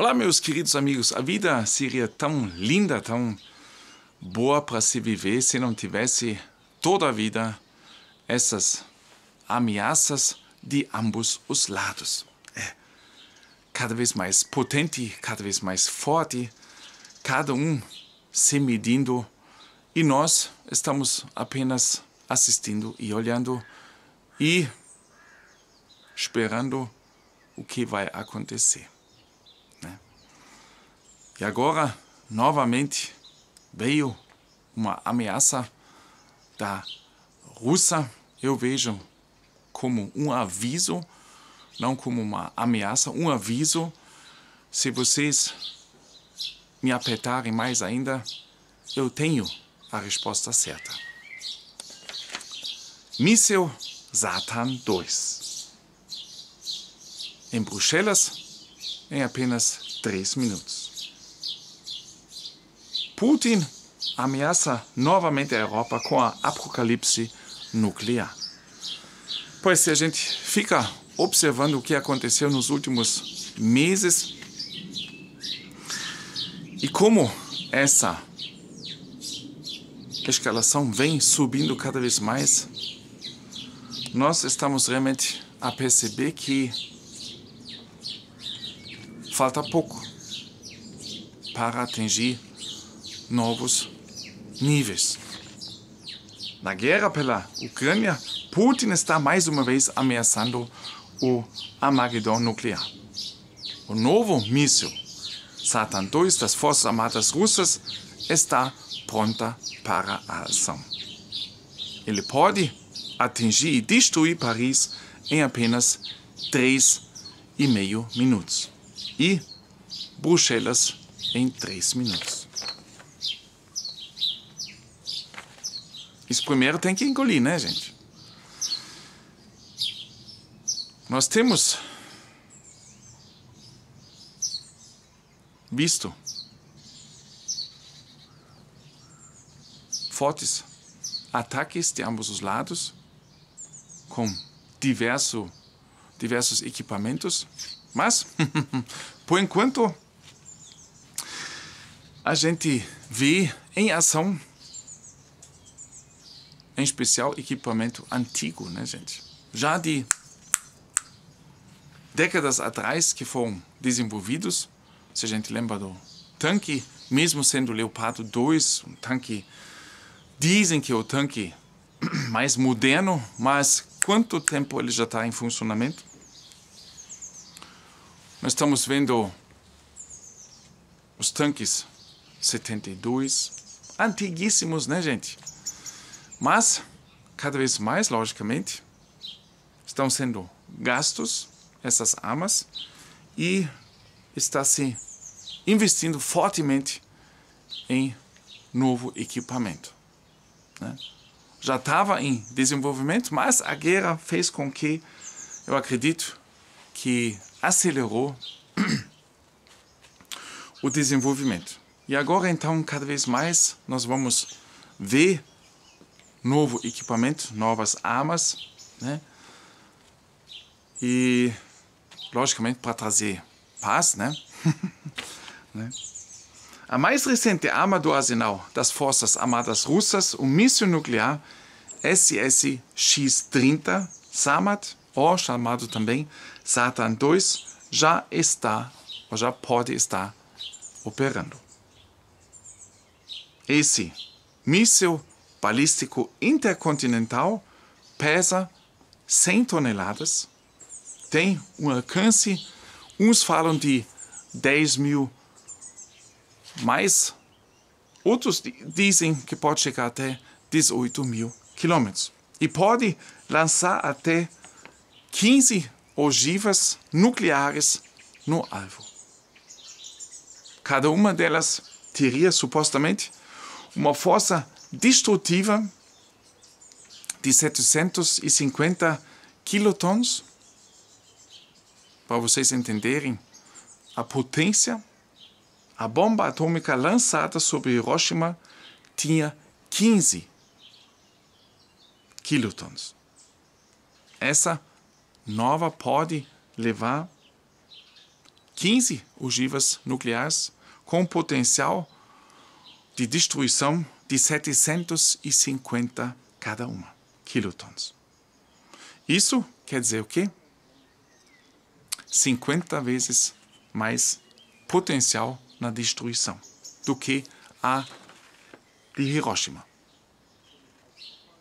Olá, meus queridos amigos. A vida seria tão linda, tão boa para se viver se não tivesse toda a vida essas ameaças de ambos os lados. É. Cada vez mais potente, cada vez mais forte, cada um se medindo e nós estamos apenas assistindo e olhando e esperando o que vai acontecer. E agora, novamente, veio uma ameaça da Rússia. Eu vejo como um aviso, não como uma ameaça, um aviso. Se vocês me apertarem mais ainda, eu tenho a resposta certa. Míssel Satan 2. Em Bruxelas, em apenas três minutos. Putin ameaça novamente a Europa com a apocalipse nuclear. Pois se a gente fica observando o que aconteceu nos últimos meses e como essa escalação vem subindo cada vez mais, nós estamos realmente a perceber que falta pouco para atingir novos níveis. Na guerra pela Ucrânia, Putin está mais uma vez ameaçando o Armagedon nuclear. O novo míssil Satan 2 das Forças Armadas Russas está pronta para a ação. Ele pode atingir e destruir Paris em apenas 3,5 minutos e Bruxelas em 3 minutos. Isso primeiro tem que engolir, né, gente? Nós temos visto fortes ataques de ambos os lados com diverso, diversos equipamentos, mas por enquanto a gente vê em ação em especial equipamento antigo, né, gente? Já de décadas atrás que foram desenvolvidos, se a gente lembra do tanque, mesmo sendo o Leopardo 2, um tanque, dizem que é o tanque mais moderno, mas quanto tempo ele já está em funcionamento? Nós estamos vendo os tanques 72, antiguíssimos, né, gente? Mas, cada vez mais, logicamente, estão sendo gastos essas armas e está se investindo fortemente em novo equipamento. Né? Já estava em desenvolvimento, mas a guerra fez com que, eu acredito, que acelerou o desenvolvimento. E agora, então, cada vez mais nós vamos ver novo equipamento, novas armas, né? E, logicamente, para trazer paz, né? né? A mais recente arma do arsenal das Forças Armadas Russas, o míssil nuclear ssx 30 Samat, ou chamado também Satan 2, já está, ou já pode estar, operando. Esse míssil balístico intercontinental pesa 100 toneladas, tem um alcance, uns falam de 10 mil mas outros dizem que pode chegar até 18 mil quilômetros e pode lançar até 15 ogivas nucleares no alvo. Cada uma delas teria supostamente uma força destrutiva de 750 quilotons, para vocês entenderem a potência, a bomba atômica lançada sobre Hiroshima tinha 15 quilotons. Essa nova pode levar 15 ogivas nucleares com potencial de destruição de 750 cada uma quilotons. Isso quer dizer o quê? 50 vezes mais potencial na destruição do que a de Hiroshima.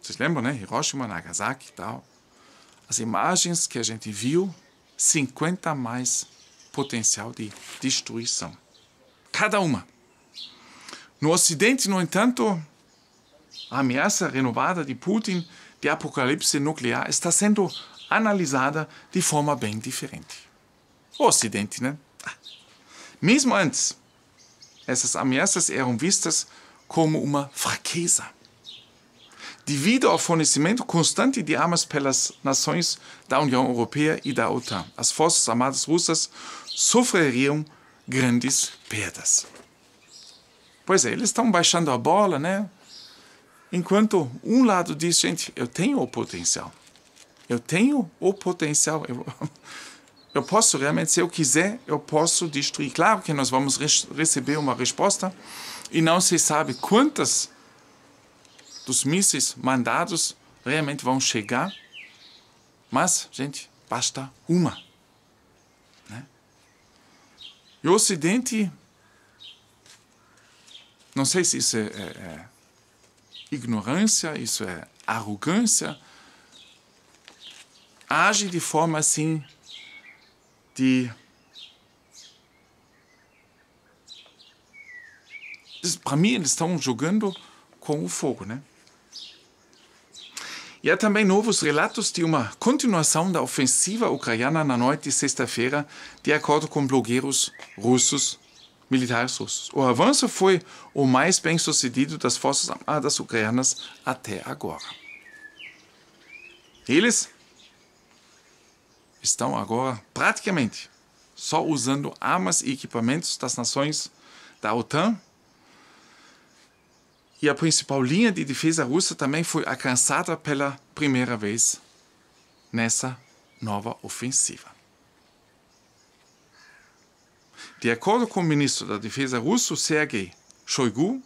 Vocês lembram, né? Hiroshima, Nagasaki e tal. As imagens que a gente viu, 50 mais potencial de destruição. Cada uma. No Ocidente, no entanto, a ameaça renovada de Putin de apocalipse nuclear está sendo analisada de forma bem diferente. O Ocidente, né? Mesmo antes, essas ameaças eram vistas como uma fraqueza. Devido ao fornecimento constante de armas pelas nações da União Europeia e da OTAN, as Forças Armadas Russas sofreriam grandes perdas. Pois é, eles estão baixando a bola, né? Enquanto um lado diz, gente, eu tenho o potencial. Eu tenho o potencial. Eu, eu posso realmente, se eu quiser, eu posso destruir. Claro que nós vamos receber uma resposta e não se sabe quantas dos mísseis mandados realmente vão chegar. Mas, gente, basta uma. Né? E o Ocidente não sei se isso é, é, é ignorância, isso é arrogância. Age de forma assim de para mim eles estão jogando com o fogo, né? E há também novos relatos de uma continuação da ofensiva ucraniana na noite de sexta-feira, de acordo com blogueiros russos militares russos. O avanço foi o mais bem sucedido das forças armadas ucranianas até agora. Eles estão agora praticamente só usando armas e equipamentos das nações da OTAN. E a principal linha de defesa russa também foi alcançada pela primeira vez nessa nova ofensiva. De acordo com o ministro da Defesa russo, Sergei Shoigu,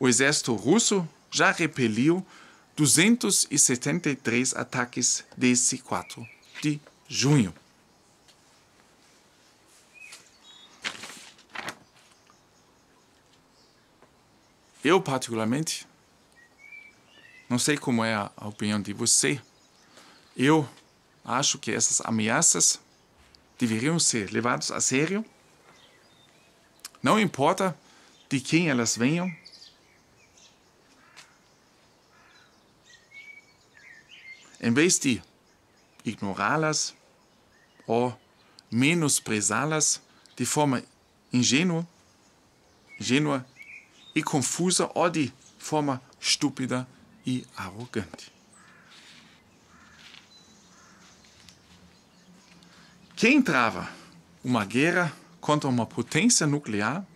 o exército russo já repeliu 273 ataques desse 4 de junho. Eu, particularmente, não sei como é a opinião de você, eu acho que essas ameaças deveriam ser levadas a sério não importa de quem elas venham. Em vez de ignorá-las ou menosprezá-las de forma ingênua, ingênua e confusa ou de forma estúpida e arrogante. Quem trava uma guerra contra uma potência nuclear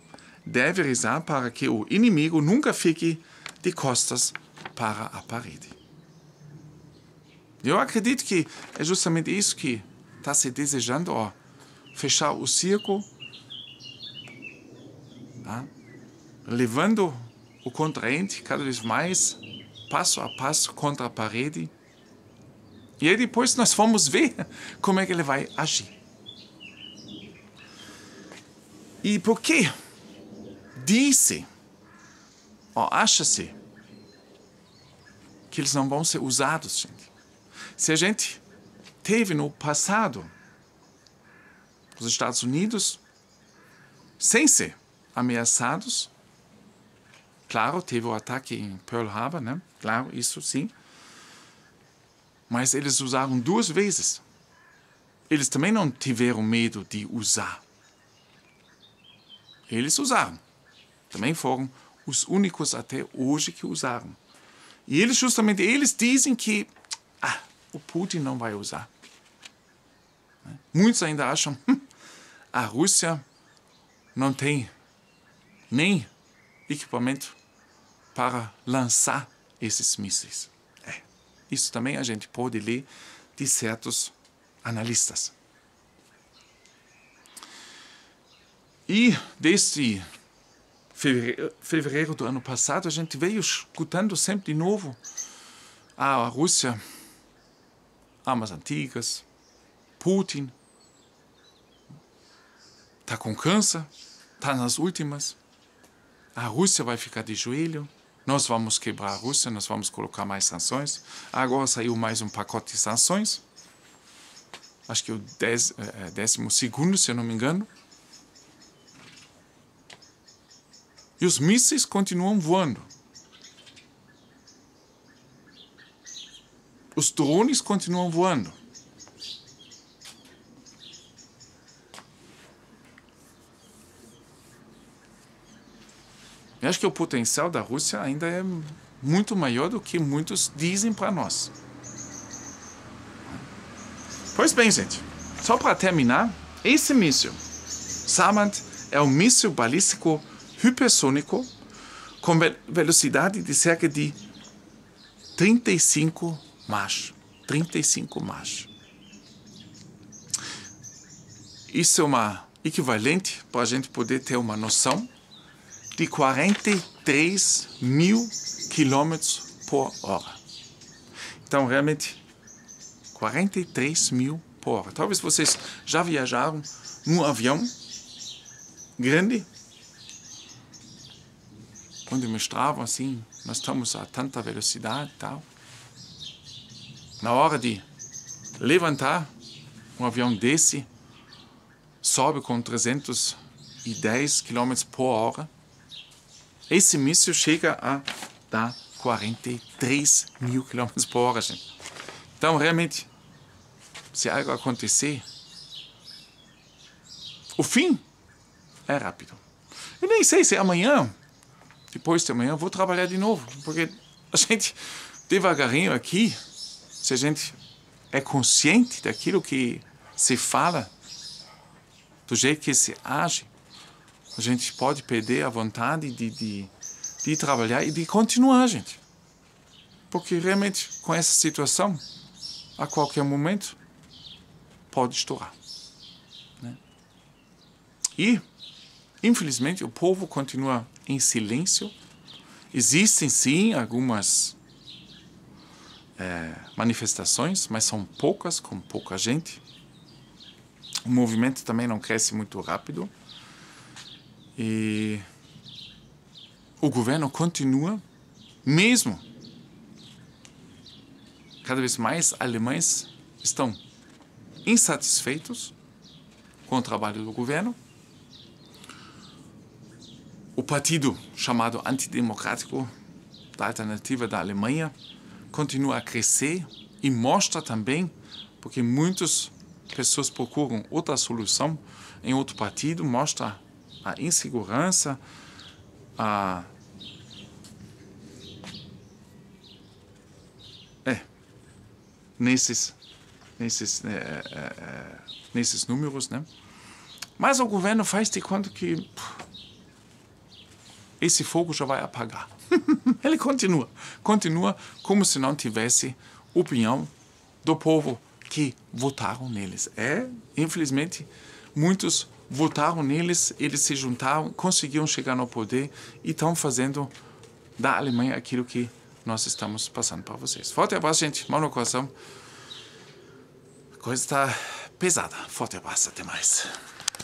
deve rezar para que o inimigo nunca fique de costas para a parede. Eu acredito que é justamente isso que está se desejando, ó, fechar o círculo, tá? levando o contraente cada vez mais, passo a passo, contra a parede. E aí depois nós vamos ver como é que ele vai agir. E por que disse, ou acha-se, que eles não vão ser usados, gente. Se a gente teve no passado os Estados Unidos sem ser ameaçados, claro, teve o ataque em Pearl Harbor, né? Claro, isso sim. Mas eles usaram duas vezes. Eles também não tiveram medo de usar eles usaram. Também foram os únicos até hoje que usaram. E eles justamente, eles dizem que ah, o Putin não vai usar. Né? Muitos ainda acham hum, a Rússia não tem nem equipamento para lançar esses mísseis. É. Isso também a gente pode ler de certos analistas. E desde fevereiro do ano passado, a gente veio escutando sempre de novo a Rússia, armas antigas, Putin, tá com câncer, tá nas últimas, a Rússia vai ficar de joelho, nós vamos quebrar a Rússia, nós vamos colocar mais sanções. Agora saiu mais um pacote de sanções, acho que o é, é, décimo segundo, se eu não me engano, E os mísseis continuam voando. Os drones continuam voando. Eu acho que o potencial da Rússia ainda é muito maior do que muitos dizem para nós. Pois bem, gente, só para terminar, esse míssil, Samant, é um míssil balístico hipersônico com velocidade de cerca de 35 Mach. 35 Mach. Isso é uma equivalente para a gente poder ter uma noção de 43 mil quilômetros por hora. Então, realmente, 43 mil por hora. Talvez vocês já viajaram num avião grande quando me mostravam assim, nós estamos a tanta velocidade e tal. Na hora de levantar, um avião desse sobe com 310 km por hora. Esse míssil chega a dar 43 mil km por hora, gente. Então, realmente, se algo acontecer, o fim é rápido. Eu nem sei se é amanhã depois de amanhã vou trabalhar de novo, porque a gente devagarinho aqui, se a gente é consciente daquilo que se fala, do jeito que se age, a gente pode perder a vontade de, de, de trabalhar e de continuar, gente. Porque realmente, com essa situação, a qualquer momento, pode estourar. Né? E Infelizmente, o povo continua em silêncio. Existem sim algumas é, manifestações, mas são poucas, com pouca gente. O movimento também não cresce muito rápido. E o governo continua, mesmo. Cada vez mais alemães estão insatisfeitos com o trabalho do governo o partido chamado antidemocrático da alternativa da Alemanha continua a crescer e mostra também, porque muitas pessoas procuram outra solução em outro partido, mostra a insegurança, a é nesses nesses é, é, é nesses números, né? Mas o governo faz de conta que esse fogo já vai apagar. Ele continua, continua como se não tivesse opinião do povo que votaram neles. É, infelizmente, muitos votaram neles, eles se juntaram, conseguiram chegar no poder e estão fazendo da Alemanha aquilo que nós estamos passando para vocês. Forte abraço, gente. Mão no coração. A coisa está pesada. Forte abraço. Até mais.